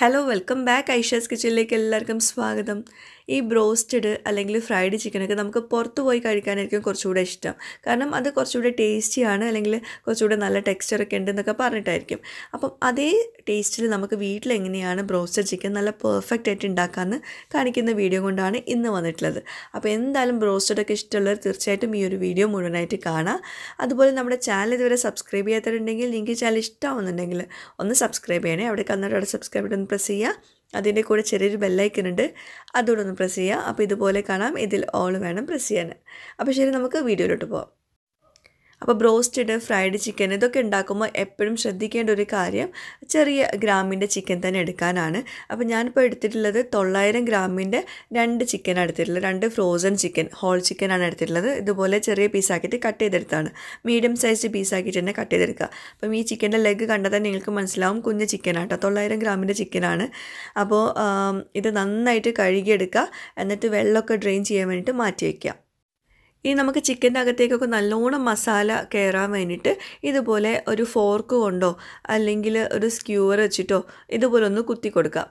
hello welcome back Aisha's കിച്ചണിലേക്ക് എല്ലാവർക്കും സ്വാഗതം ഈ ബ്രോസ്റ്റഡ് അല്ലെങ്കിൽ ഫ്രൈഡ് ചിക്കനൊക്കെ നമുക്ക് പുറത്ത് പോയി കഴിക്കാനായിരിക്കും കുറച്ചുകൂടെ ഇഷ്ടം കാരണം അത് കുറച്ചുകൂടെ ടേസ്റ്റിയാണ് അല്ലെങ്കിൽ കുറച്ചുകൂടെ നല്ല ടെക്സ്ചറൊക്കെ ഉണ്ടെന്നൊക്കെ പറഞ്ഞിട്ടായിരിക്കും അപ്പം അതേ ടേസ്റ്റിൽ നമുക്ക് വീട്ടിലെങ്ങനെയാണ് ബ്രോസ്റ്റഡ് ചിക്കൻ നല്ല പെർഫെക്റ്റ് ആയിട്ട് ഉണ്ടാക്കാമെന്ന് കാണിക്കുന്ന വീഡിയോ കൊണ്ടാണ് ഇന്ന് വന്നിട്ടുള്ളത് അപ്പോൾ എന്തായാലും ബ്രോസ്റ്റഡൊക്കെ ഇഷ്ടമുള്ളവർ തീർച്ചയായിട്ടും ഈ ഒരു വീഡിയോ മുഴുവനായിട്ട് കാണാം അതുപോലെ നമ്മുടെ ചാനൽ ഇതുവരെ സബ്സ്ക്രൈബ് ചെയ്യാത്തവരുണ്ടെങ്കിൽ നിങ്ങൾക്ക് ചാനൽ ഇഷ്ടമാവുന്നുണ്ടെങ്കിൽ ഒന്ന് സബ്സ്ക്രൈബ് ചെയ്യണേ അവിടെ അവിടെ സബ്സ്ക്രൈബ് ബട്ടൺ പ്രസ് ചെയ്യുക അതിൻ്റെ കൂടെ ചെറിയൊരു ബെല്ലൈക്കൻ ഉണ്ട് അതുകൂടെ ഒന്ന് പ്രസ് ചെയ്യുക അപ്പോൾ ഇതുപോലെ കാണാം ഇതിൽ ഓൾ വേണം പ്രസ് ചെയ്യാൻ അപ്പോൾ ശരി നമുക്ക് വീഡിയോയിലോട്ട് പോവാം അപ്പോൾ ബ്രോസ്റ്റഡ് ഫ്രൈഡ് ചിക്കൻ ഇതൊക്കെ ഉണ്ടാക്കുമ്പോൾ എപ്പോഴും ശ്രദ്ധിക്കേണ്ട ഒരു കാര്യം ചെറിയ ഗ്രാമിൻ്റെ ചിക്കൻ തന്നെ എടുക്കാനാണ് അപ്പോൾ ഞാനിപ്പോൾ എടുത്തിട്ടുള്ളത് തൊള്ളായിരം ഗ്രാമിൻ്റെ രണ്ട് ചിക്കൻ എടുത്തിട്ടുള്ളത് രണ്ട് ഫ്രോസൺ ചിക്കൻ ഹോൾ ചിക്കൻ ആണ് എടുത്തിട്ടുള്ളത് ഇതുപോലെ ചെറിയ പീസാക്കിയിട്ട് കട്ട് ചെയ്തെടുത്താണ് മീഡിയം സൈസ് പീസാക്കിയിട്ട് തന്നെ കട്ട് ചെയ്തെടുക്കുക അപ്പം ഈ ചിക്കൻ്റെ ലെഗ് കണ്ടാൽ തന്നെ നിങ്ങൾക്ക് മനസ്സിലാവും കുഞ്ഞ് ചിക്കനാട്ടോ തൊള്ളായിരം ഗ്രാമിൻ്റെ ചിക്കനാണ് അപ്പോൾ ഇത് നന്നായിട്ട് കഴുകിയെടുക്കുക എന്നിട്ട് വെള്ളമൊക്കെ ഡ്രെയിൻ ചെയ്യാൻ വേണ്ടിയിട്ട് മാറ്റി വയ്ക്കുക ഇനി നമുക്ക് ചിക്കൻ്റെ അകത്തേക്കൊക്കെ നല്ലോണം മസാല കയറാൻ വേണ്ടിയിട്ട് ഇതുപോലെ ഒരു ഫോർക്ക് കൊണ്ടോ അല്ലെങ്കിൽ ഒരു സ്ക്യൂവർ വെച്ചിട്ടോ ഇതുപോലെ ഒന്ന് കുത്തി കൊടുക്കാം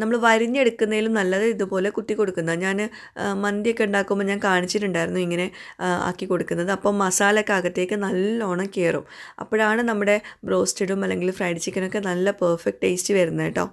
നമ്മൾ വരിഞ്ഞെടുക്കുന്നതിലും നല്ലത് ഇതുപോലെ കുത്തി കൊടുക്കുന്ന ഞാൻ മന്തിയൊക്കെ ഉണ്ടാക്കുമ്പോൾ ഞാൻ കാണിച്ചിട്ടുണ്ടായിരുന്നു ഇങ്ങനെ ആക്കി കൊടുക്കുന്നത് അപ്പോൾ മസാലയൊക്കെ അകത്തേക്ക് നല്ലോണം കയറും അപ്പോഴാണ് നമ്മുടെ ബ്രോസ്റ്റഡും അല്ലെങ്കിൽ ഫ്രൈഡ് ചിക്കനൊക്കെ നല്ല പെർഫെക്റ്റ് ടേസ്റ്റ് വരുന്നത് കേട്ടോ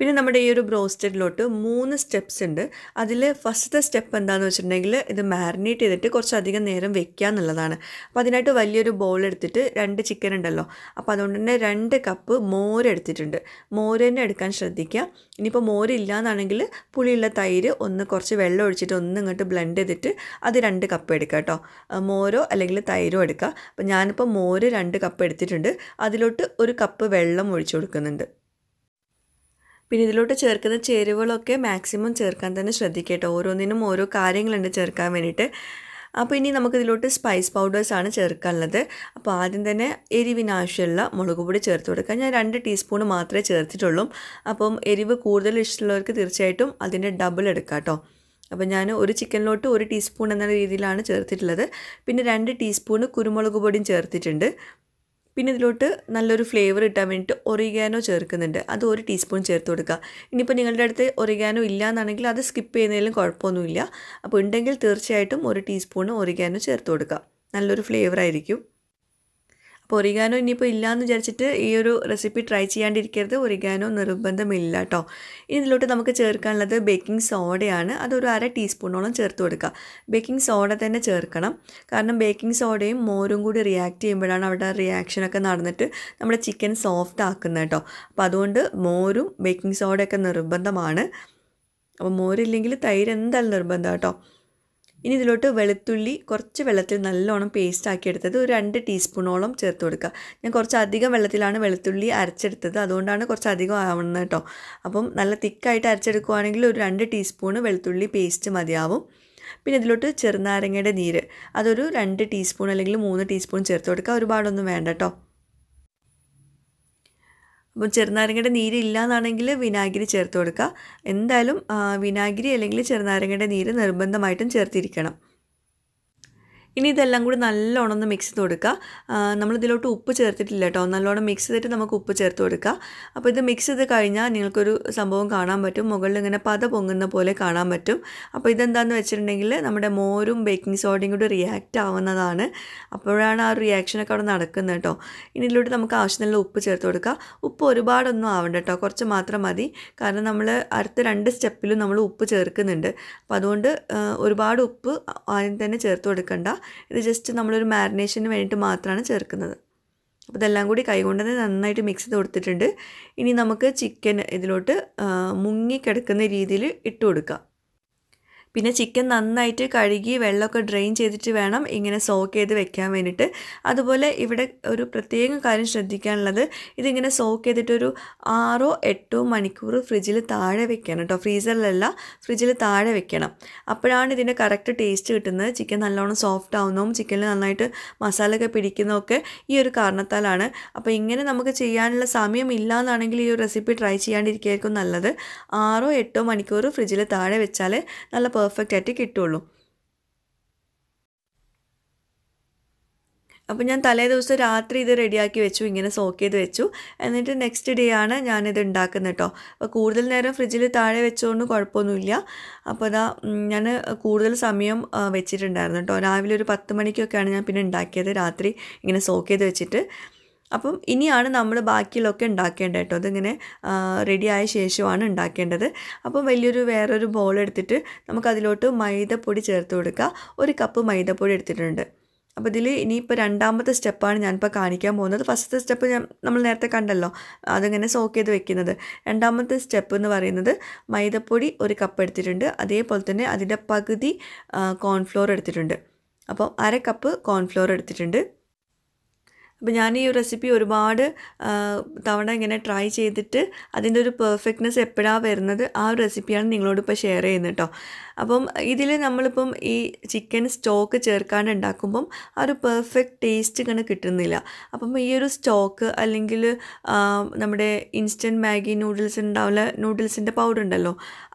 പിന്നെ നമ്മുടെ ഈ ഒരു ബ്രോസ്റ്റഡിലോട്ട് മൂന്ന് സ്റ്റെപ്സ് ഉണ്ട് അതിൽ ഫസ്റ്റത്തെ സ്റ്റെപ്പ് എന്താണെന്ന് വെച്ചിട്ടുണ്ടെങ്കിൽ ഇത് മാരിനേറ്റ് ചെയ്തിട്ട് കുറച്ചധികം നേരം വെക്കുക എന്നുള്ളതാണ് അപ്പോൾ അതിനായിട്ട് വലിയൊരു ബൗൾ എടുത്തിട്ട് രണ്ട് ചിക്കൻ ഉണ്ടല്ലോ അപ്പോൾ അതുകൊണ്ട് തന്നെ രണ്ട് കപ്പ് മോര് എടുത്തിട്ടുണ്ട് മോര് തന്നെ എടുക്കാൻ ശ്രദ്ധിക്കുക ഇനിയിപ്പോൾ മോര് ഇല്ലയെന്നാണെങ്കിൽ പുളിയുള്ള തൈര് ഒന്ന് കുറച്ച് വെള്ളം ഒഴിച്ചിട്ട് ഒന്ന് ഇങ്ങോട്ട് ബ്ലെൻഡ് ചെയ്തിട്ട് അത് രണ്ട് കപ്പ് എടുക്കുക കേട്ടോ മോരോ അല്ലെങ്കിൽ തൈരോ എടുക്കുക അപ്പോൾ ഞാനിപ്പോൾ മോര് രണ്ട് കപ്പ് എടുത്തിട്ടുണ്ട് അതിലോട്ട് ഒരു കപ്പ് വെള്ളം ഒഴിച്ചു കൊടുക്കുന്നുണ്ട് പിന്നെ ഇതിലോട്ട് ചേർക്കുന്ന ചേരുവകളൊക്കെ മാക്സിമം ചേർക്കാൻ തന്നെ ശ്രദ്ധിക്കട്ടെ ഓരോന്നിനും ഓരോ കാര്യങ്ങളുണ്ട് ചേർക്കാൻ വേണ്ടിയിട്ട് അപ്പോൾ ഇനി നമുക്ക് സ്പൈസ് പൗഡേഴ്സാണ് ചേർക്കാനുള്ളത് അപ്പോൾ ആദ്യം തന്നെ എരിവിനാവശ്യമുള്ള മുളക് പൊടി ചേർത്ത് കൊടുക്കുക ഞാൻ രണ്ട് ടീസ്പൂൺ മാത്രമേ ചേർത്തിട്ടുള്ളൂ അപ്പം എരിവ് കൂടുതൽ ഇഷ്ടമുള്ളവർക്ക് തീർച്ചയായിട്ടും അതിൻ്റെ ഡബിൾ എടുക്കാം കേട്ടോ അപ്പോൾ ഞാൻ ഒരു ചിക്കനിലോട്ട് ഒരു ടീസ്പൂൺ എന്ന രീതിയിലാണ് ചേർത്തിട്ടുള്ളത് പിന്നെ രണ്ട് ടീസ്പൂണ് കുരുമുളക് പൊടിയും ചേർത്തിട്ടുണ്ട് പിന്നെ ഇതിലോട്ട് നല്ലൊരു ഫ്ലേവർ കിട്ടാൻ വേണ്ടിയിട്ട് ഒറിഗാനോ ചേർക്കുന്നുണ്ട് അത് ഒരു ടീസ്പൂൺ ചേർത്ത് കൊടുക്കുക ഇനിയിപ്പോൾ നിങ്ങളുടെ അടുത്ത് ഒറിഗാനോ ഇല്ല എന്നാണെങ്കിൽ അത് സ്കിപ്പ് ചെയ്യുന്നതിലും കുഴപ്പമൊന്നുമില്ല അപ്പോൾ ഉണ്ടെങ്കിൽ തീർച്ചയായിട്ടും ഒരു ടീസ്പൂണ് ഒറിഗാനോ ചേർത്ത് കൊടുക്കുക നല്ലൊരു ഫ്ലേവർ ആയിരിക്കും അപ്പോൾ ഒറിഗാനോ ഇനിയിപ്പോൾ ഇല്ലയെന്ന് വിചാരിച്ചിട്ട് ഈ ഒരു റെസിപ്പി ട്രൈ ചെയ്യാണ്ടിരിക്കരുത് ഒറിഗാനോ നിർബന്ധമില്ല കേട്ടോ ഇതിലോട്ട് നമുക്ക് ചേർക്കാനുള്ളത് ബേക്കിംഗ് സോഡയാണ് അതൊരു അര ടീസ്പൂണോളം ചേർത്ത് കൊടുക്കുക ബേക്കിംഗ് സോഡ തന്നെ ചേർക്കണം കാരണം ബേക്കിംഗ് സോഡയും മോരും കൂടി റിയാക്ട് ചെയ്യുമ്പോഴാണ് അവിടെ റിയാക്ഷനൊക്കെ നടന്നിട്ട് നമ്മുടെ ചിക്കൻ സോഫ്റ്റ് ആക്കുന്നത് കേട്ടോ അപ്പോൾ അതുകൊണ്ട് മോരും ബേക്കിംഗ് സോഡയൊക്കെ നിർബന്ധമാണ് അപ്പോൾ മോരില്ലെങ്കിൽ തൈര് എന്തായാലും നിർബന്ധം കേട്ടോ ഇനി ഇതിലോട്ട് വെളുത്തുള്ളി കുറച്ച് വെള്ളത്തിൽ നല്ലോണം പേസ്റ്റ് ആക്കി എടുത്തത് ഒരു രണ്ട് ടീസ്പൂണോളം ചേർത്ത് കൊടുക്കുക ഞാൻ കുറച്ച് അധികം വെള്ളത്തിലാണ് വെളുത്തുള്ളി അരച്ചെടുത്തത് അതുകൊണ്ടാണ് കുറച്ച് അധികം ആവുന്നത് കേട്ടോ അപ്പം നല്ല തിക്കായിട്ട് അരച്ചെടുക്കുവാണെങ്കിൽ ഒരു രണ്ട് ടീസ്പൂണ് വെളുത്തുള്ളി പേസ്റ്റ് മതിയാവും പിന്നെ ഇതിലോട്ട് ചെറുനാരങ്ങയുടെ നീര് അതൊരു രണ്ട് ടീസ്പൂൺ അല്ലെങ്കിൽ മൂന്ന് ടീസ്പൂൺ ചേർത്ത് കൊടുക്കുക ഒരുപാടൊന്നും വേണ്ട കേട്ടോ ചെറുനാരങ്ങയുടെ നീര് ഇല്ലയെന്നാണെങ്കിൽ വിനാഗിരി ചേർത്ത് കൊടുക്കുക എന്തായാലും വിനാഗിരി അല്ലെങ്കിൽ ചെറുനാരങ്ങയുടെ നീര് നിർബന്ധമായിട്ടും ചേർത്തിരിക്കണം ഇനി ഇതെല്ലാം കൂടി നല്ലോണം ഒന്ന് മിക്സ് ചെയ്ത് കൊടുക്കുക നമ്മളിതിലോട്ട് ഉപ്പ് ചേർത്തിട്ടില്ല കേട്ടോ നല്ലോണം മിക്സ് ചെയ്തിട്ട് നമുക്ക് ഉപ്പ് ചേർത്ത് കൊടുക്കുക അപ്പോൾ ഇത് മിക്സ് ചെയ്ത് കഴിഞ്ഞാൽ നിങ്ങൾക്കൊരു സംഭവം കാണാൻ പറ്റും മുകളിൽ ഇങ്ങനെ പത പൊങ്ങുന്ന പോലെ കാണാൻ പറ്റും അപ്പോൾ ഇതെന്താണെന്ന് വെച്ചിട്ടുണ്ടെങ്കിൽ നമ്മുടെ മോരും ബേക്കിംഗ് സോഡയും കൂടി റിയാക്റ്റ് ആവുന്നതാണ് അപ്പോഴാണ് ആ റിയാക്ഷനൊക്കെ അവിടെ നടക്കുന്നത് കേട്ടോ ഇനി ഇതിലോട്ട് നമുക്ക് ആവശ്യത്തിനുള്ള ഉപ്പ് ചേർത്ത് കൊടുക്കുക ഉപ്പ് ഒരുപാടൊന്നും ആവണ്ട കേട്ടോ കുറച്ച് മാത്രം മതി കാരണം നമ്മൾ അടുത്ത രണ്ട് സ്റ്റെപ്പിലും നമ്മൾ ഉപ്പ് ചേർക്കുന്നുണ്ട് അപ്പോൾ അതുകൊണ്ട് ഒരുപാട് ഉപ്പ് ആദ്യം തന്നെ ചേർത്ത് കൊടുക്കണ്ട ഇത് ജസ്റ്റ് നമ്മളൊരു മാരിനേഷന് വേണ്ടിയിട്ട് മാത്രമാണ് ചേർക്കുന്നത് അപ്പോൾ ഇതെല്ലാം കൂടി കൈകൊണ്ട് തന്നെ നന്നായിട്ട് മിക്സ് ചെയ്ത് കൊടുത്തിട്ടുണ്ട് ഇനി നമുക്ക് ചിക്കൻ ഇതിലോട്ട് മുങ്ങിക്കിടക്കുന്ന രീതിയിൽ ഇട്ട് കൊടുക്കാം പിന്നെ ചിക്കൻ നന്നായിട്ട് കഴുകി വെള്ളമൊക്കെ ഡ്രെയിൻ ചെയ്തിട്ട് വേണം ഇങ്ങനെ സോക്ക് ചെയ്ത് വെക്കാൻ വേണ്ടിയിട്ട് അതുപോലെ ഇവിടെ ഒരു പ്രത്യേക കാര്യം ശ്രദ്ധിക്കാനുള്ളത് ഇതിങ്ങനെ സോക്ക് ചെയ്തിട്ടൊരു ആറോ എട്ടോ മണിക്കൂർ ഫ്രിഡ്ജിൽ താഴെ വെക്കണം കേട്ടോ ഫ്രീസറിലല്ല ഫ്രിഡ്ജിൽ താഴെ വെക്കണം അപ്പോഴാണ് ഇതിൻ്റെ കറക്റ്റ് ടേസ്റ്റ് കിട്ടുന്നത് ചിക്കൻ നല്ലോണം സോഫ്റ്റ് ആവുന്നതും ചിക്കനിൽ നന്നായിട്ട് മസാലയൊക്കെ പിടിക്കുന്നതൊക്കെ ഈ ഒരു കാരണത്താലാണ് അപ്പോൾ ഇങ്ങനെ നമുക്ക് ചെയ്യാനുള്ള സമയം ഇല്ല എന്നാണെങ്കിൽ ഈ ഒരു റെസിപ്പി ട്രൈ ചെയ്യാണ്ടിരിക്കുകയായിരിക്കും നല്ലത് ആറോ എട്ടോ മണിക്കൂർ ഫ്രിഡ്ജിൽ താഴെ വെച്ചാൽ നല്ല പെർഫെക്റ്റ് ആയിട്ട് കിട്ടുള്ളൂ അപ്പോൾ ഞാൻ തലേ ദിവസം രാത്രി ഇത് റെഡിയാക്കി വെച്ചു ഇങ്ങനെ സോക്ക് ചെയ്ത് വെച്ചു എന്നിട്ട് നെക്സ്റ്റ് ഡേ ആണ് ഞാനിത് ഉണ്ടാക്കുന്നത് കേട്ടോ അപ്പോൾ കൂടുതൽ നേരം ഫ്രിഡ്ജിൽ താഴെ വെച്ചുകൊണ്ട് കുഴപ്പമൊന്നുമില്ല അപ്പോൾ അതാ ഞാൻ കൂടുതൽ സമയം വെച്ചിട്ടുണ്ടായിരുന്നു കേട്ടോ രാവിലെ ഒരു പത്ത് മണിക്കൊക്കെയാണ് ഞാൻ പിന്നെ ഉണ്ടാക്കിയത് രാത്രി ഇങ്ങനെ സോക്ക് ചെയ്ത് വെച്ചിട്ട് അപ്പം ഇനിയാണ് നമ്മൾ ബാക്കിയുള്ളൊക്കെ ഉണ്ടാക്കേണ്ടത് കേട്ടോ അതിങ്ങനെ റെഡിയായ ശേഷമാണ് ഉണ്ടാക്കേണ്ടത് അപ്പം വലിയൊരു വേറൊരു ബോൾ എടുത്തിട്ട് നമുക്കതിലോട്ട് മൈദപ്പൊടി ചേർത്ത് കൊടുക്കുക ഒരു കപ്പ് മൈദപ്പൊടി എടുത്തിട്ടുണ്ട് അപ്പോൾ ഇതിൽ ഇനിയിപ്പോൾ രണ്ടാമത്തെ സ്റ്റെപ്പാണ് ഞാനിപ്പോൾ കാണിക്കാൻ പോകുന്നത് ഫസ്റ്റത്തെ സ്റ്റെപ്പ് ഞാൻ നമ്മൾ നേരത്തെ കണ്ടല്ലോ അതിങ്ങനെ സോക്ക് ചെയ്ത് വെക്കുന്നത് രണ്ടാമത്തെ സ്റ്റെപ്പ് എന്ന് പറയുന്നത് മൈദപ്പൊടി ഒരു കപ്പ് എടുത്തിട്ടുണ്ട് അതേപോലെ തന്നെ അതിൻ്റെ പകുതി കോൺഫ്ലോർ എടുത്തിട്ടുണ്ട് അപ്പോൾ അര കപ്പ് കോൺഫ്ലോർ എടുത്തിട്ടുണ്ട് അപ്പോൾ ഞാൻ ഈ റെസിപ്പി ഒരുപാട് തവണ ഇങ്ങനെ ട്രൈ ചെയ്തിട്ട് അതിൻ്റെ ഒരു പെർഫെക്റ്റ്നെസ് എപ്പോഴാണ് വരുന്നത് ആ ഒരു റെസിപ്പിയാണ് നിങ്ങളോട് ഇപ്പോൾ ഷെയർ ചെയ്യുന്നത് കേട്ടോ അപ്പം ഇതിൽ നമ്മളിപ്പം ഈ ചിക്കൻ സ്റ്റോക്ക് ചേർക്കാണ്ട് ഉണ്ടാക്കുമ്പം ആ ഒരു പെർഫെക്റ്റ് ടേസ്റ്റ് ഇങ്ങനെ കിട്ടുന്നില്ല അപ്പം ഈ ഒരു സ്റ്റോക്ക് അല്ലെങ്കിൽ നമ്മുടെ ഇൻസ്റ്റൻറ്റ് മാഗി നൂഡിൽസ് ഉണ്ടാവില്ല നൂഡിൽസിൻ്റെ പൗഡർ ഉണ്ടല്ലോ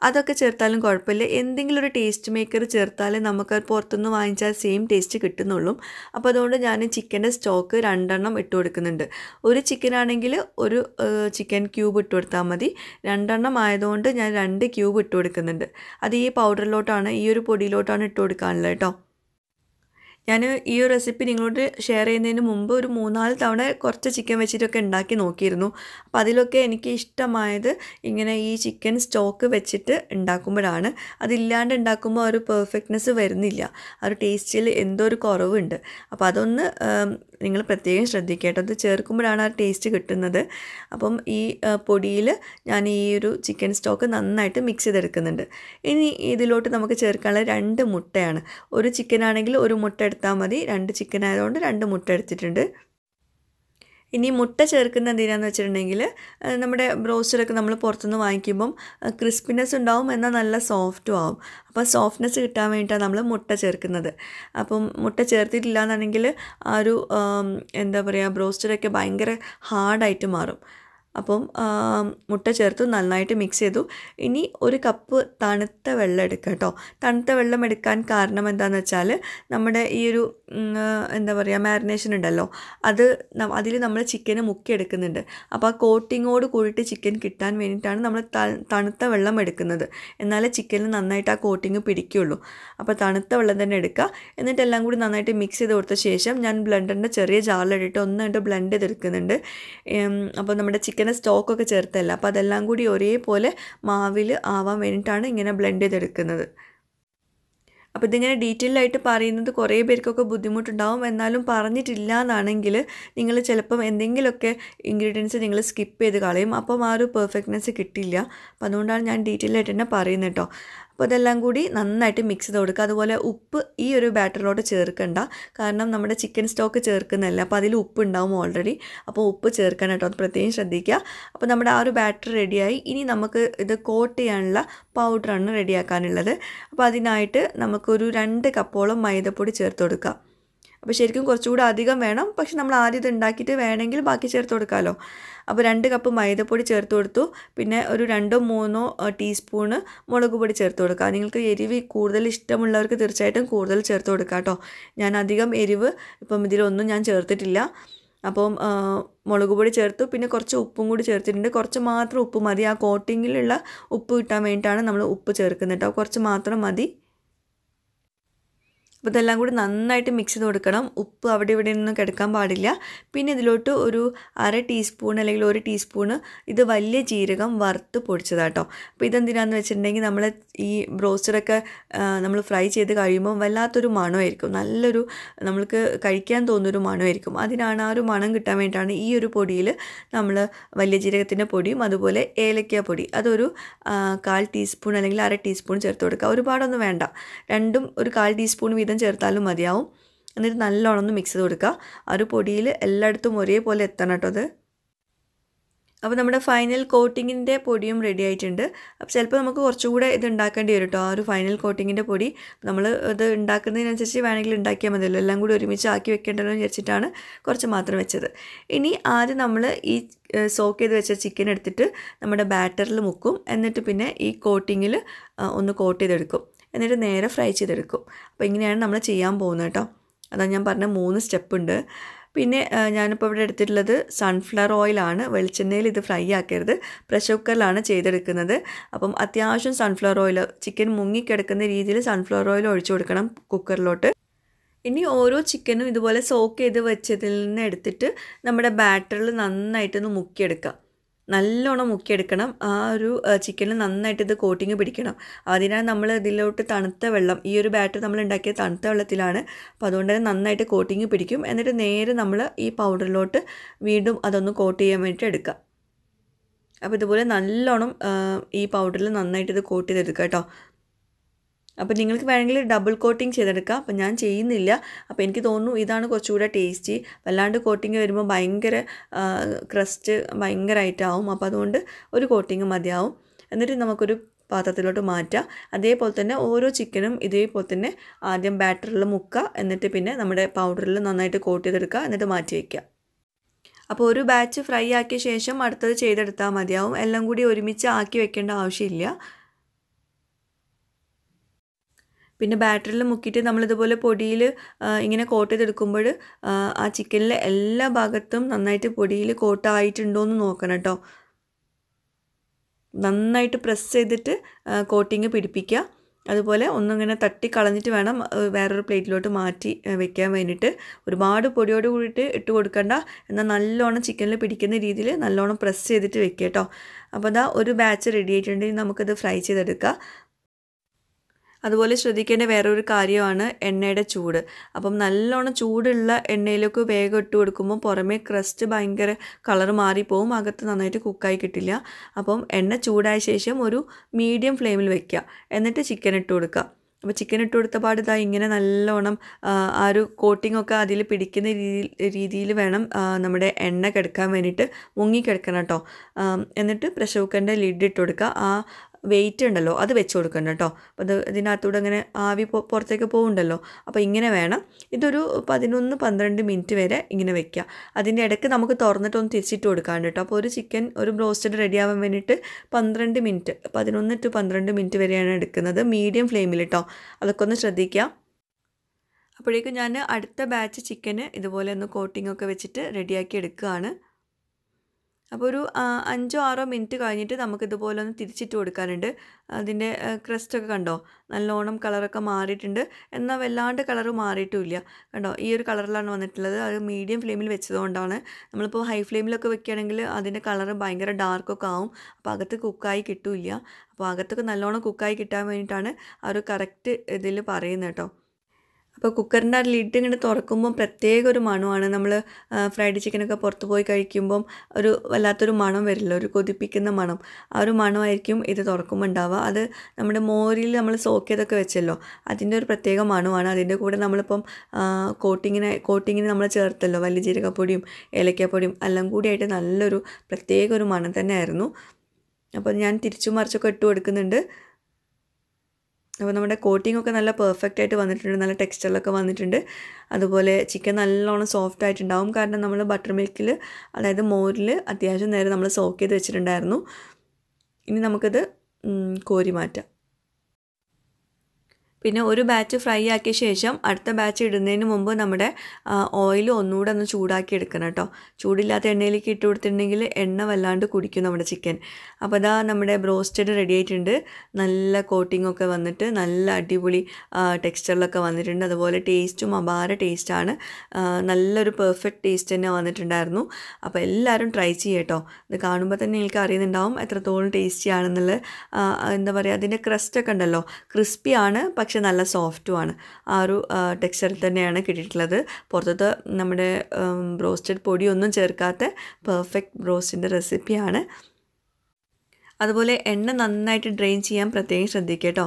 അതൊക്കെ ചേർത്താലും കുഴപ്പമില്ല എന്തെങ്കിലും ഒരു ടേസ്റ്റ് മേക്കർ ചേർത്താലേ നമുക്ക് പുറത്തുനിന്ന് വാങ്ങിച്ചാൽ സെയിം ടേസ്റ്റ് കിട്ടുന്നുള്ളൂ അപ്പോൾ അതുകൊണ്ട് ഞാൻ ചിക്കൻ്റെ സ്റ്റോക്ക് രണ്ട് രണ്ടെണ്ണം ഇട്ട് കൊടുക്കുന്നുണ്ട് ഒരു ചിക്കൻ ആണെങ്കിൽ ഒരു ചിക്കൻ ക്യൂബ് ഇട്ട് കൊടുത്താൽ മതി രണ്ടെണ്ണം ആയതുകൊണ്ട് ഞാൻ രണ്ട് ക്യൂബ് ഇട്ട് കൊടുക്കുന്നുണ്ട് അത് ഈ പൗഡറിലോട്ടാണ് ഈ ഒരു പൊടിയിലോട്ടാണ് ഇട്ട് കൊടുക്കാനുള്ളത് കേട്ടോ ഞാൻ ഈ ഒരു റെസിപ്പി നിങ്ങളോട് ഷെയർ ചെയ്യുന്നതിന് മുമ്പ് ഒരു മൂന്നാല് തവണ കുറച്ച് ചിക്കൻ വെച്ചിട്ടൊക്കെ ഉണ്ടാക്കി നോക്കിയിരുന്നു അപ്പോൾ അതിലൊക്കെ എനിക്ക് ഇഷ്ടമായത് ഇങ്ങനെ ഈ ചിക്കൻ സ്റ്റോക്ക് വെച്ചിട്ട് ഉണ്ടാക്കുമ്പോഴാണ് അതില്ലാണ്ട് ഉണ്ടാക്കുമ്പോൾ ഒരു പെർഫെക്റ്റ്നെസ് വരുന്നില്ല ആ ഒരു ടേസ്റ്റിൽ എന്തോ ഒരു കുറവുണ്ട് അപ്പോൾ അതൊന്ന് നിങ്ങൾ പ്രത്യേകം ശ്രദ്ധിക്കേട്ടോ അത് ചേർക്കുമ്പോഴാണ് ആ ടേസ്റ്റ് കിട്ടുന്നത് അപ്പം ഈ പൊടിയിൽ ഞാൻ ഈ ഒരു ചിക്കൻ സ്റ്റോക്ക് നന്നായിട്ട് മിക്സ് ചെയ്തെടുക്കുന്നുണ്ട് ഇനി ഇതിലോട്ട് നമുക്ക് ചേർക്കാനുള്ള രണ്ട് മുട്ടയാണ് ഒരു ചിക്കൻ ആണെങ്കിൽ ഒരു മുട്ട എടുത്താൽ മതി രണ്ട് ചിക്കൻ ആയതുകൊണ്ട് രണ്ട് മുട്ട എടുത്തിട്ടുണ്ട് ഇനി മുട്ട ചേർക്കുന്ന എന്തിനാന്ന് വെച്ചിട്ടുണ്ടെങ്കിൽ നമ്മുടെ ബ്രോസ്റ്ററൊക്കെ നമ്മൾ പുറത്തുനിന്ന് വാങ്ങിക്കുമ്പം ക്രിസ്പിനെസ് ഉണ്ടാവും എന്നാൽ നല്ല സോഫ്റ്റും ആവും അപ്പോൾ സോഫ്റ്റ്നെസ് കിട്ടാൻ വേണ്ടിയിട്ടാണ് നമ്മൾ മുട്ട ചേർക്കുന്നത് അപ്പം മുട്ട ചേർത്തിട്ടില്ല എന്നുണ്ടെങ്കിൽ ആ ഒരു എന്താ പറയുക ബ്രോസ്റ്ററൊക്കെ ഭയങ്കര ഹാർഡായിട്ട് മാറും അപ്പം മുട്ട ചേർത്ത് നന്നായിട്ട് മിക്സ് ചെയ്തു ഇനി ഒരു കപ്പ് തണുത്ത വെള്ളം എടുക്കുക കേട്ടോ തണുത്ത വെള്ളം എടുക്കാൻ കാരണം എന്താണെന്ന് വെച്ചാൽ നമ്മുടെ ഈ ഒരു എന്താ പറയുക മാരിനേഷൻ ഉണ്ടല്ലോ അത് അതിൽ നമ്മൾ ചിക്കന് മുക്കിയെടുക്കുന്നുണ്ട് അപ്പോൾ ആ കോട്ടിങ്ങോട് കൂടിയിട്ട് ചിക്കൻ കിട്ടാൻ വേണ്ടിയിട്ടാണ് നമ്മൾ തണുത്ത വെള്ളം എടുക്കുന്നത് എന്നാലേ ചിക്കനിൽ നന്നായിട്ട് ആ കോട്ടിങ് പിടിക്കുകയുള്ളൂ അപ്പോൾ തണുത്ത വെള്ളം തന്നെ എടുക്കുക എന്നിട്ട് എല്ലാം കൂടി നന്നായിട്ട് മിക്സ് ചെയ്ത് കൊടുത്ത ശേഷം ഞാൻ ബ്ലെൻഡറിൻ്റെ ചെറിയ ജാറിലിട്ടിട്ട് ഒന്നായിട്ട് ബ്ലെൻഡ് ചെയ്തെടുക്കുന്നുണ്ട് അപ്പോൾ നമ്മുടെ ചിക്കൻ വെച്ചിരിക്കുന്ന സ്റ്റോക്കൊക്കെ ചേർത്തല്ല അപ്പോൾ അതെല്ലാം കൂടി ഒരേപോലെ മാവിൽ ആവാൻ വേണ്ടിയിട്ടാണ് ഇങ്ങനെ ബ്ലെൻഡ് ചെയ്തെടുക്കുന്നത് അപ്പോൾ ഇതിങ്ങനെ ഡീറ്റെയിൽ ആയിട്ട് പറയുന്നത് കുറേ പേർക്കൊക്കെ ബുദ്ധിമുട്ടുണ്ടാവും എന്നാലും പറഞ്ഞിട്ടില്ല എന്നാണെങ്കിൽ നിങ്ങൾ ചിലപ്പം എന്തെങ്കിലുമൊക്കെ ഇൻഗ്രീഡിയൻസ് നിങ്ങൾ സ്കിപ്പ് ചെയ്ത് കളയും അപ്പം ആ ഒരു പെർഫെക്റ്റ്നെസ് കിട്ടില്ല അപ്പോൾ അതുകൊണ്ടാണ് ഞാൻ ഡീറ്റെയിൽ ആയിട്ട് തന്നെ പറയുന്നത് കേട്ടോ അപ്പോൾ ഇതെല്ലാം കൂടി നന്നായിട്ട് മിക്സ് ചെയ്ത് കൊടുക്കുക അതുപോലെ ഉപ്പ് ഈ ഒരു ബാറ്ററിലോട്ട് ചേർക്കണ്ട കാരണം നമ്മുടെ ചിക്കൻ സ്റ്റോക്ക് ചേർക്കുന്നതല്ല അപ്പോൾ അതിൽ ഉപ്പ് ഉണ്ടാവും ഓൾറെഡി അപ്പോൾ ഉപ്പ് ചേർക്കണം കേട്ടോ അത് പ്രത്യേകം ശ്രദ്ധിക്കുക അപ്പോൾ നമ്മുടെ ആ ഒരു ബാറ്റർ റെഡിയായി ഇനി നമുക്ക് ഇത് കോട്ട് ചെയ്യാനുള്ള പൗഡറാണ് റെഡിയാക്കാനുള്ളത് അപ്പോൾ അതിനായിട്ട് നമുക്കൊരു രണ്ട് കപ്പോളം മൈദപ്പൊടി ചേർത്ത് കൊടുക്കുക അപ്പോൾ ശരിക്കും കുറച്ചുകൂടി അധികം വേണം പക്ഷെ നമ്മൾ ആദ്യം ഇത് ഉണ്ടാക്കിയിട്ട് വേണമെങ്കിൽ ബാക്കി ചേർത്ത് കൊടുക്കാമല്ലോ അപ്പോൾ രണ്ട് കപ്പ് മൈദപ്പൊടി ചേർത്ത് കൊടുത്തു പിന്നെ ഒരു രണ്ടോ മൂന്നോ ടീസ്പൂണ് മുളക് പൊടി ചേർത്ത് കൊടുക്കുക നിങ്ങൾക്ക് എരിവ് കൂടുതൽ ഇഷ്ടമുള്ളവർക്ക് തീർച്ചയായിട്ടും കൂടുതൽ ചേർത്ത് കൊടുക്കുക കേട്ടോ ഞാൻ അധികം എരിവ് ഇപ്പം ഇതിലൊന്നും ഞാൻ ചേർത്തിട്ടില്ല അപ്പം മുളക് പൊടി ചേർത്തു പിന്നെ കുറച്ച് ഉപ്പും കൂടി ചേർത്തിട്ടുണ്ട് കുറച്ച് മാത്രം ഉപ്പ് മതി ആ കോട്ടിങ്ങിലുള്ള ഉപ്പ് കിട്ടാൻ വേണ്ടിയിട്ടാണ് നമ്മൾ ഉപ്പ് ചേർക്കുന്നത് കേട്ടോ കുറച്ച് മാത്രം മതി അപ്പോൾ ഇതെല്ലാം കൂടി നന്നായിട്ട് മിക്സ് ചെയ്ത് കൊടുക്കണം ഉപ്പ് അവിടെ ഇവിടെ നിന്നും കിടക്കാൻ പാടില്ല പിന്നെ ഇതിലോട്ട് ഒരു അര ടീസ്പൂൺ അല്ലെങ്കിൽ ഒരു ടീസ്പൂണ് ഇത് വലിയ ജീരകം വറുത്ത് പൊടിച്ചതാട്ടോ അപ്പോൾ ഇതെന്തിനാന്ന് വെച്ചിട്ടുണ്ടെങ്കിൽ നമ്മൾ ഈ ബ്രോസ്റ്ററൊക്കെ നമ്മൾ ഫ്രൈ ചെയ്ത് കഴിയുമ്പോൾ വല്ലാത്തൊരു മണമായിരിക്കും നല്ലൊരു നമ്മൾക്ക് കഴിക്കാൻ തോന്നുന്നൊരു മണമായിരിക്കും അതിനാണ് ആ ഒരു മണം കിട്ടാൻ വേണ്ടിയിട്ടാണ് ഈ ഒരു പൊടിയിൽ നമ്മൾ വലിയ ജീരകത്തിൻ്റെ പൊടിയും അതുപോലെ ഏലക്ക പൊടി അതൊരു കാൽ ടീസ്പൂൺ അല്ലെങ്കിൽ അര ടീസ്പൂൺ ചേർത്ത് കൊടുക്കുക ഒരുപാടൊന്നും വേണ്ട രണ്ടും ഒരു കാൽ ടീസ്പൂൺ വീതം വെള്ളം ചേർത്താലും മതിയാവും എന്നിട്ട് നല്ലോണം ഒന്ന് മിക്സ് ചെയ്ത് കൊടുക്കുക ആ ഒരു പൊടിയിൽ എല്ലായിടത്തും ഒരേപോലെ എത്തണം കേട്ടോ അത് അപ്പോൾ നമ്മുടെ ഫൈനൽ കോട്ടിങ്ങിൻ്റെ പൊടിയും റെഡി ആയിട്ടുണ്ട് അപ്പോൾ ചിലപ്പോൾ നമുക്ക് കുറച്ചുകൂടെ ഇത് ഉണ്ടാക്കേണ്ടി വരും കേട്ടോ ആ ഒരു ഫൈനൽ കോട്ടിങ്ങിൻ്റെ പൊടി നമ്മൾ ഇത് ഉണ്ടാക്കുന്നതിനനുസരിച്ച് വേണമെങ്കിൽ ഉണ്ടാക്കിയാൽ മതിയല്ലോ എല്ലാം കൂടി ഒരുമിച്ച് ആക്കി വെക്കേണ്ടതെന്ന് എന്ന് വിചാരിച്ചിട്ടാണ് കുറച്ച് മാത്രം വെച്ചത് ഇനി ആദ്യം നമ്മൾ ഈ സോക്ക് ചെയ്ത് വെച്ച ചിക്കൻ എടുത്തിട്ട് നമ്മുടെ ബാറ്ററിൽ മുക്കും എന്നിട്ട് പിന്നെ ഈ കോട്ടിങ്ങിൽ ഒന്ന് കോട്ട് ചെയ്തെടുക്കും എന്നിട്ട് നേരെ ഫ്രൈ ചെയ്തെടുക്കും അപ്പോൾ ഇങ്ങനെയാണ് നമ്മൾ ചെയ്യാൻ പോകുന്നത് കേട്ടോ അതാണ് ഞാൻ പറഞ്ഞ മൂന്ന് സ്റ്റെപ്പ് ഉണ്ട് പിന്നെ ഞാനിപ്പോൾ ഇവിടെ എടുത്തിട്ടുള്ളത് സൺഫ്ലവർ ഓയിലാണ് വെളിച്ചെണ്ണയിൽ ഇത് ഫ്രൈ ആക്കരുത് പ്രഷർ കുക്കറിലാണ് ചെയ്തെടുക്കുന്നത് അപ്പം അത്യാവശ്യം സൺഫ്ലവർ ഓയിൽ ചിക്കൻ മുങ്ങിക്കിടക്കുന്ന രീതിയിൽ സൺഫ്ലവർ ഓയിൽ ഒഴിച്ചു കൊടുക്കണം കുക്കറിലോട്ട് ഇനി ഓരോ ചിക്കനും ഇതുപോലെ സോക്ക് ചെയ്ത് വെച്ചതിൽ നിന്ന് എടുത്തിട്ട് നമ്മുടെ ബാറ്ററിൽ നന്നായിട്ടൊന്ന് മുക്കിയെടുക്കാം നല്ലോണം മുക്കിയെടുക്കണം ആ ഒരു ചിക്കനിൽ നന്നായിട്ട് ഇത് കോട്ടിങ് പിടിക്കണം അതിനാൽ നമ്മൾ ഇതിലോട്ട് തണുത്ത വെള്ളം ഈ ഒരു ബാറ്റർ നമ്മൾ ഉണ്ടാക്കിയ തണുത്ത വെള്ളത്തിലാണ് അപ്പോൾ അതുകൊണ്ട് തന്നെ നന്നായിട്ട് കോട്ടിങ് പിടിക്കും എന്നിട്ട് നേരെ നമ്മൾ ഈ പൗഡറിലോട്ട് വീണ്ടും അതൊന്ന് കോട്ട് ചെയ്യാൻ വേണ്ടിയിട്ട് എടുക്കുക അപ്പോൾ ഇതുപോലെ നല്ലോണം ഈ പൗഡറിൽ നന്നായിട്ട് ഇത് കോട്ട് ചെയ്തെടുക്കാം കേട്ടോ അപ്പോൾ നിങ്ങൾക്ക് വേണമെങ്കിൽ ഡബിൾ കോട്ടിങ് ചെയ്തെടുക്കാം അപ്പോൾ ഞാൻ ചെയ്യുന്നില്ല അപ്പോൾ എനിക്ക് തോന്നുന്നു ഇതാണ് കുറച്ചുകൂടെ ടേസ്റ്റി വല്ലാണ്ട് കോട്ടിങ് വരുമ്പോൾ ഭയങ്കര ക്രസ്റ്റ് ഭയങ്കരമായിട്ടാവും അപ്പോൾ അതുകൊണ്ട് ഒരു കോട്ടിങ് മതിയാവും എന്നിട്ട് നമുക്കൊരു പാത്രത്തിലോട്ട് മാറ്റാം അതേപോലെ തന്നെ ഓരോ ചിക്കനും ഇതേപോലെ തന്നെ ആദ്യം ബാറ്ററിൽ മുക്കുക എന്നിട്ട് പിന്നെ നമ്മുടെ പൗഡറിൽ നന്നായിട്ട് കോട്ട് ചെയ്തെടുക്കുക എന്നിട്ട് മാറ്റി വയ്ക്കുക അപ്പോൾ ഒരു ബാച്ച് ഫ്രൈ ആക്കിയ ശേഷം അടുത്തത് ചെയ്തെടുത്താൽ മതിയാവും എല്ലാം കൂടി ഒരുമിച്ച് ആക്കി വെക്കേണ്ട ആവശ്യമില്ല പിന്നെ ബാറ്ററിൽ മുക്കിയിട്ട് നമ്മളിതുപോലെ പൊടിയിൽ ഇങ്ങനെ കോട്ട് ചെയ്തെടുക്കുമ്പോൾ ആ ചിക്കനിലെ എല്ലാ ഭാഗത്തും നന്നായിട്ട് പൊടിയിൽ കോട്ടായിട്ടുണ്ടോ എന്ന് നോക്കണം കേട്ടോ നന്നായിട്ട് പ്രസ് ചെയ്തിട്ട് കോട്ടിങ് പിടിപ്പിക്കുക അതുപോലെ ഒന്നിങ്ങനെ തട്ടി കളഞ്ഞിട്ട് വേണം വേറൊരു പ്ലേറ്റിലോട്ട് മാറ്റി വെക്കാൻ വേണ്ടിയിട്ട് ഒരുപാട് പൊടിയോട് കൂടിയിട്ട് ഇട്ട് കൊടുക്കണ്ട എന്നാൽ നല്ലോണം ചിക്കനിൽ പിടിക്കുന്ന രീതിയിൽ നല്ലോണം പ്രസ് ചെയ്തിട്ട് വെക്കുക കേട്ടോ അപ്പോൾ അതാ ഒരു ബാച്ച് റെഡി ആയിട്ടുണ്ടെങ്കിൽ നമുക്കത് ഫ്രൈ ചെയ്തെടുക്കാം അതുപോലെ ശ്രദ്ധിക്കേണ്ട വേറൊരു കാര്യമാണ് എണ്ണയുടെ ചൂട് അപ്പം നല്ലോണം ചൂടുള്ള എണ്ണയിലൊക്കെ വേഗം ഇട്ട് കൊടുക്കുമ്പോൾ പുറമേ ക്രസ്റ്റ് ഭയങ്കര കളർ മാറിപ്പോവും അകത്ത് നന്നായിട്ട് കുക്കായി കിട്ടില്ല അപ്പം എണ്ണ ചൂടായ ശേഷം ഒരു മീഡിയം ഫ്ലെയിമിൽ വെക്കുക എന്നിട്ട് ചിക്കൻ ഇട്ട് കൊടുക്കുക അപ്പോൾ ചിക്കൻ ഇട്ട് കൊടുത്ത പാട് ഇതാ ഇങ്ങനെ നല്ലോണം ആ ഒരു കോട്ടിംഗ് ഒക്കെ അതിൽ പിടിക്കുന്ന രീതിയിൽ രീതിയിൽ വേണം നമ്മുടെ എണ്ണ കിടക്കാൻ വേണ്ടിയിട്ട് മുങ്ങി കിടക്കണം കേട്ടോ എന്നിട്ട് പ്രഷർ കുക്കറിൻ്റെ ലിഡ് ഇട്ട് കൊടുക്കുക ആ വെയിറ്റ് ഉണ്ടല്ലോ അത് വെച്ച് കൊടുക്കണം കേട്ടോ അപ്പോൾ അത് ഇതിനകത്തൂടെ ഇങ്ങനെ ആവി പുറത്തേക്ക് പോകുന്നുണ്ടല്ലോ അപ്പോൾ ഇങ്ങനെ വേണം ഇതൊരു പതിനൊന്ന് പന്ത്രണ്ട് മിനിറ്റ് വരെ ഇങ്ങനെ വെക്കുക അതിൻ്റെ ഇടയ്ക്ക് നമുക്ക് തുറന്നിട്ടൊന്ന് തിരിച്ചിട്ട് കൊടുക്കാൻ കേട്ടോ അപ്പോൾ ഒരു ചിക്കൻ ഒരു ബ്രോസ്റ്റഡ് റെഡി ആവാൻ വേണ്ടിയിട്ട് പന്ത്രണ്ട് മിനിറ്റ് പതിനൊന്ന് ടു പന്ത്രണ്ട് മിനിറ്റ് വരെയാണ് എടുക്കുന്നത് മീഡിയം ഫ്ലെയിമിൽ കേട്ടോ അതൊക്കെ ഒന്ന് ശ്രദ്ധിക്കുക അപ്പോഴേക്കും ഞാൻ അടുത്ത ബാച്ച് ചിക്കന് ഇതുപോലെ ഒന്ന് കോട്ടിംഗ് ഒക്കെ വെച്ചിട്ട് റെഡിയാക്കി എടുക്കുകയാണ് അപ്പോൾ ഒരു അഞ്ചോ ആറോ മിനിറ്റ് കഴിഞ്ഞിട്ട് നമുക്കിതുപോലെ ഒന്ന് തിരിച്ചിട്ട് കൊടുക്കാനുണ്ട് അതിൻ്റെ ക്രസ്റ്റൊക്കെ കണ്ടോ നല്ലോണം കളറൊക്കെ മാറിയിട്ടുണ്ട് എന്നാൽ വല്ലാണ്ട് കളർ മാറിയിട്ടുമില്ല കണ്ടോ ഈ ഒരു കളറിലാണ് വന്നിട്ടുള്ളത് അത് മീഡിയം ഫ്ലെയിമിൽ വെച്ചതുകൊണ്ടാണ് നമ്മളിപ്പോൾ ഹൈ ഫ്ലെയിമിലൊക്കെ വെക്കുകയാണെങ്കിൽ അതിൻ്റെ കളർ ഭയങ്കര ഡാർക്കൊക്കെ ആവും അപ്പോൾ അകത്ത് കുക്കായി കിട്ടില്ല അപ്പോൾ അകത്തൊക്കെ നല്ലോണം കുക്കായി കിട്ടാൻ വേണ്ടിയിട്ടാണ് ആ ഒരു കറക്റ്റ് ഇതിൽ പറയുന്നത് കേട്ടോ അപ്പോൾ കുക്കറിൻ്റെ ആ ലിഡ് ഇങ്ങനെ തുറക്കുമ്പം പ്രത്യേക ഒരു മണമാണ് നമ്മൾ ഫ്രൈഡ് ചിക്കനൊക്കെ പുറത്ത് പോയി കഴിക്കുമ്പം ഒരു വല്ലാത്തൊരു മണം വരില്ല ഒരു കൊതിപ്പിക്കുന്ന മണം ആ ഒരു മണമായിരിക്കും ഇത് തുറക്കുമ്പോൾ ഉണ്ടാവുക അത് നമ്മുടെ മോരിൽ നമ്മൾ സോക്ക് ചെയ്തൊക്കെ വെച്ചല്ലോ അതിൻ്റെ ഒരു പ്രത്യേക മണമാണ് അതിൻ്റെ കൂടെ നമ്മളിപ്പം കോട്ടിങ്ങിന് കോട്ടിങ്ങിന് നമ്മൾ ചേർത്തല്ലോ വലിയ ജീരകപ്പൊടിയും ഏലക്കപ്പൊടിയും എല്ലാം ആയിട്ട് നല്ലൊരു പ്രത്യേക ഒരു മണം തന്നെയായിരുന്നു അപ്പോൾ ഞാൻ തിരിച്ചു മറിച്ചൊക്കെ ഇട്ട് കൊടുക്കുന്നുണ്ട് അപ്പോൾ നമ്മുടെ കോട്ടിംഗ് ഒക്കെ നല്ല പെർഫെക്റ്റ് ആയിട്ട് വന്നിട്ടുണ്ട് നല്ല ടെക്സ്ചറിലൊക്കെ വന്നിട്ടുണ്ട് അതുപോലെ ചിക്കൻ നല്ലോണം സോഫ്റ്റ് ആയിട്ടുണ്ടാവും കാരണം നമ്മൾ ബട്ടർ മിൽക്കിൽ അതായത് മോരിൽ അത്യാവശ്യം നേരെ നമ്മൾ സോക്ക് ചെയ്ത് വെച്ചിട്ടുണ്ടായിരുന്നു ഇനി നമുക്കത് കോരി മാറ്റാം പിന്നെ ഒരു ബാച്ച് ഫ്രൈ ആക്കിയ ശേഷം അടുത്ത ബാച്ച് ഇടുന്നതിന് മുമ്പ് നമ്മുടെ ഓയിൽ ഒന്നുകൂടെ ഒന്ന് ചൂടാക്കി എടുക്കണം കേട്ടോ ചൂടില്ലാത്ത എണ്ണയിലേക്ക് ഇട്ട് കൊടുത്തിട്ടുണ്ടെങ്കിൽ എണ്ണ വല്ലാണ്ട് കുടിക്കും നമ്മുടെ ചിക്കൻ അപ്പോൾ അതാ നമ്മുടെ ബ്രോസ്റ്റഡ് റെഡി ആയിട്ടുണ്ട് നല്ല കോട്ടിംഗ് ഒക്കെ വന്നിട്ട് നല്ല അടിപൊളി ടെക്സ്ചറിലൊക്കെ വന്നിട്ടുണ്ട് അതുപോലെ ടേസ്റ്റും അപാര ടേസ്റ്റാണ് നല്ലൊരു പെർഫെക്റ്റ് ടേസ്റ്റ് തന്നെ വന്നിട്ടുണ്ടായിരുന്നു അപ്പോൾ എല്ലാവരും ട്രൈ ചെയ്യട്ടോ ഇത് കാണുമ്പോൾ തന്നെ നിങ്ങൾക്ക് അറിയുന്നുണ്ടാവും എത്രത്തോളം ടേസ്റ്റി ആണെന്നുള്ളത് എന്താ പറയുക അതിൻ്റെ ക്രസ്റ്റൊക്കെ ഉണ്ടല്ലോ ക്രിസ്പി ആണ് പക്ഷേ പക്ഷെ നല്ല സോഫ്റ്റുമാണ് ആ ഒരു ടെക്സ്ചറിൽ തന്നെയാണ് കിട്ടിയിട്ടുള്ളത് പുറത്തത്തെ നമ്മുടെ ബ്രോസ്റ്റഡ് പൊടിയൊന്നും ചേർക്കാത്ത പെർഫെക്റ്റ് ബ്രോസ്റ്റിൻ്റെ റെസിപ്പിയാണ് അതുപോലെ എണ്ണ നന്നായിട്ട് ഡ്രെയിൻ ചെയ്യാൻ പ്രത്യേകം ശ്രദ്ധിക്കുക കേട്ടോ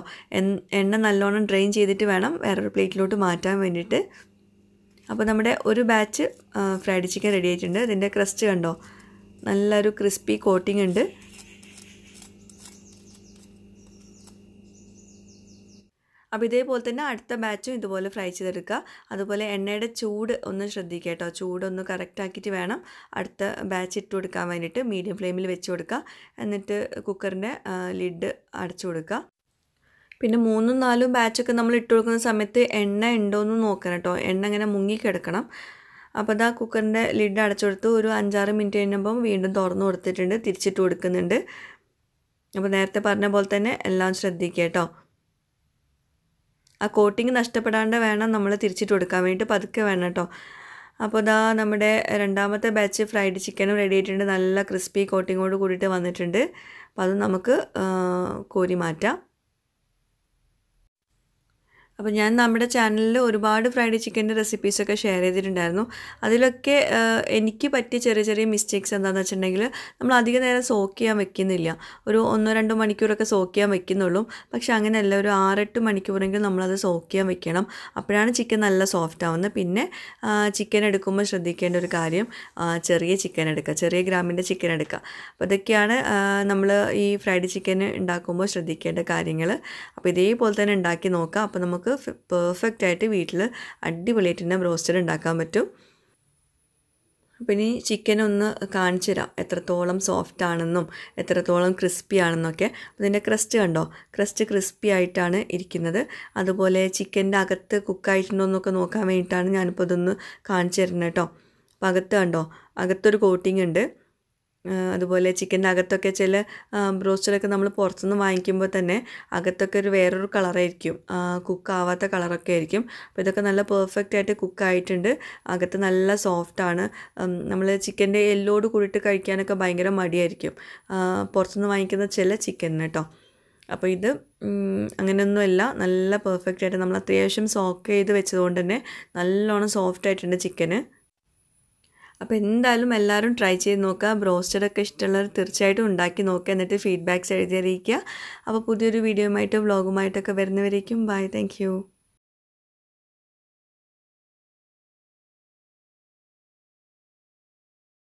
എണ്ണ നല്ലോണം ഡ്രെയിൻ ചെയ്തിട്ട് വേണം വേറൊരു പ്ലേറ്റിലോട്ട് മാറ്റാൻ വേണ്ടിയിട്ട് അപ്പോൾ നമ്മുടെ ഒരു ബാച്ച് ഫ്രൈഡ് ചിക്കൻ റെഡി ആയിട്ടുണ്ട് ഇതിൻ്റെ ക്രസ്റ്റ് കണ്ടോ നല്ലൊരു ക്രിസ്പി കോട്ടിംഗ് ഉണ്ട് അപ്പോൾ ഇതേപോലെ തന്നെ അടുത്ത ബാച്ചും ഇതുപോലെ ഫ്രൈ ചെയ്തെടുക്കുക അതുപോലെ എണ്ണയുടെ ചൂട് ഒന്ന് ശ്രദ്ധിക്കുക കേട്ടോ ചൂടൊന്ന് കറക്റ്റാക്കിയിട്ട് വേണം അടുത്ത ബാച്ച് ഇട്ട് കൊടുക്കാൻ വേണ്ടിയിട്ട് മീഡിയം ഫ്ലെയിമിൽ വെച്ച് കൊടുക്കുക എന്നിട്ട് കുക്കറിൻ്റെ ലിഡ് അടച്ചു കൊടുക്കുക പിന്നെ മൂന്നും നാലും ബാച്ചൊക്കെ നമ്മൾ ഇട്ട് കൊടുക്കുന്ന സമയത്ത് എണ്ണ എന്ന് നോക്കണം കേട്ടോ എണ്ണ ഇങ്ങനെ മുങ്ങിക്കിടക്കണം അപ്പോൾ അതാ കുക്കറിൻ്റെ ലിഡ് അടച്ചു കൊടുത്ത് ഒരു അഞ്ചാറ് മിനിറ്റ് കഴിഞ്ഞപ്പം വീണ്ടും തുറന്നു കൊടുത്തിട്ടുണ്ട് തിരിച്ചിട്ട് കൊടുക്കുന്നുണ്ട് അപ്പോൾ നേരത്തെ പറഞ്ഞ പോലെ തന്നെ എല്ലാം ശ്രദ്ധിക്കുക കേട്ടോ ആ കോട്ടിങ് നഷ്ടപ്പെടാണ്ട് വേണം നമ്മൾ തിരിച്ചിട്ട് കൊടുക്കാൻ വേണ്ടിയിട്ട് പതുക്കെ വേണം കേട്ടോ അപ്പോൾ ഇതാ നമ്മുടെ രണ്ടാമത്തെ ബാച്ച് ഫ്രൈഡ് ചിക്കനും റെഡി ആയിട്ടുണ്ട് നല്ല ക്രിസ്പി കോട്ടിങ്ങോട് കൂടിയിട്ട് വന്നിട്ടുണ്ട് അപ്പോൾ അത് നമുക്ക് കോരി മാറ്റാം അപ്പോൾ ഞാൻ നമ്മുടെ ചാനലിൽ ഒരുപാട് ഫ്രൈഡ് ചിക്കൻ്റെ റെസിപ്പീസൊക്കെ ഷെയർ ചെയ്തിട്ടുണ്ടായിരുന്നു അതിലൊക്കെ എനിക്ക് പറ്റിയ ചെറിയ ചെറിയ മിസ്റ്റേക്സ് എന്താണെന്ന് വെച്ചിട്ടുണ്ടെങ്കിൽ നമ്മൾ അധിക നേരം സോക്ക് ചെയ്യാൻ വെക്കുന്നില്ല ഒരു ഒന്നോ രണ്ടോ മണിക്കൂറൊക്കെ സോക്ക് ചെയ്യാൻ വെക്കുന്നുള്ളൂ പക്ഷെ അങ്ങനെയല്ല ഒരു ആറെട്ട് മണിക്കൂറെങ്കിലും നമ്മളത് സോക്ക് ചെയ്യാൻ വെക്കണം അപ്പോഴാണ് ചിക്കൻ നല്ല സോഫ്റ്റ് ആവുന്നത് പിന്നെ ചിക്കൻ എടുക്കുമ്പോൾ ശ്രദ്ധിക്കേണ്ട ഒരു കാര്യം ചെറിയ ചിക്കൻ എടുക്കുക ചെറിയ ഗ്രാമിൻ്റെ ചിക്കൻ എടുക്കുക അപ്പോൾ ഇതൊക്കെയാണ് നമ്മൾ ഈ ഫ്രൈഡ് ചിക്കൻ ഉണ്ടാക്കുമ്പോൾ ശ്രദ്ധിക്കേണ്ട കാര്യങ്ങൾ അപ്പോൾ ഇതേപോലെ തന്നെ ഉണ്ടാക്കി നോക്കാം അപ്പോൾ നമുക്ക് നമുക്ക് പെർഫെക്റ്റ് ആയിട്ട് വീട്ടിൽ അടിപൊളിയായിട്ട് തന്നെ ബ്രോസ്റ്റഡ് ഉണ്ടാക്കാൻ പറ്റും അപ്പം ഇനി ചിക്കൻ ഒന്ന് കാണിച്ചു തരാം എത്രത്തോളം സോഫ്റ്റ് ആണെന്നും എത്രത്തോളം ക്രിസ്പി ആണെന്നൊക്കെ അതിൻ്റെ ക്രസ്റ്റ് കണ്ടോ ക്രസ്റ്റ് ക്രിസ്പി ആയിട്ടാണ് ഇരിക്കുന്നത് അതുപോലെ ചിക്കൻ്റെ അകത്ത് കുക്കായിട്ടുണ്ടോ എന്നൊക്കെ നോക്കാൻ വേണ്ടിയിട്ടാണ് ഞാനിപ്പോൾ ഇതൊന്ന് കാണിച്ചു തരുന്നത് കേട്ടോ അപ്പം അകത്ത് കണ്ടോ അകത്തൊരു കോട്ടിംഗ് ഉണ്ട് അതുപോലെ ചിക്കൻ്റെ അകത്തൊക്കെ ചില ബ്രോസ്റ്ററൊക്കെ നമ്മൾ പുറത്തുനിന്ന് വാങ്ങിക്കുമ്പോൾ തന്നെ അകത്തൊക്കെ ഒരു വേറൊരു കളറായിരിക്കും കുക്കാവാത്ത കളറൊക്കെ ആയിരിക്കും അപ്പോൾ ഇതൊക്കെ നല്ല പെർഫെക്റ്റ് ആയിട്ട് കുക്കായിട്ടുണ്ട് അകത്ത് നല്ല സോഫ്റ്റാണ് നമ്മൾ ചിക്കൻ്റെ എല്ലോട് കൂടിയിട്ട് കഴിക്കാനൊക്കെ ഭയങ്കര മടിയായിരിക്കും പുറത്തുനിന്ന് വാങ്ങിക്കുന്ന ചില ചിക്കനിന് കേട്ടോ അപ്പോൾ ഇത് അങ്ങനെയൊന്നുമല്ല നല്ല പെർഫെക്റ്റ് ആയിട്ട് നമ്മൾ അത്യാവശ്യം സോക്ക് ചെയ്ത് വെച്ചതുകൊണ്ട് തന്നെ നല്ലോണം സോഫ്റ്റ് ആയിട്ടുണ്ട് ചിക്കന് അപ്പോൾ എന്തായാലും എല്ലാവരും ട്രൈ ചെയ്ത് നോക്കുക ബ്രോസ്റ്റഡൊക്കെ ഇഷ്ടമുള്ളവർ തീർച്ചയായിട്ടും ഉണ്ടാക്കി നോക്കുക എന്നിട്ട് ഫീഡ്ബാക്ക്സ് എഴുതി അറിയിക്കുക അപ്പോൾ പുതിയൊരു വീഡിയോയുമായിട്ടോ വ്ളോഗുമായിട്ടൊക്കെ വരുന്നവരേക്കും ബൈ താങ്ക്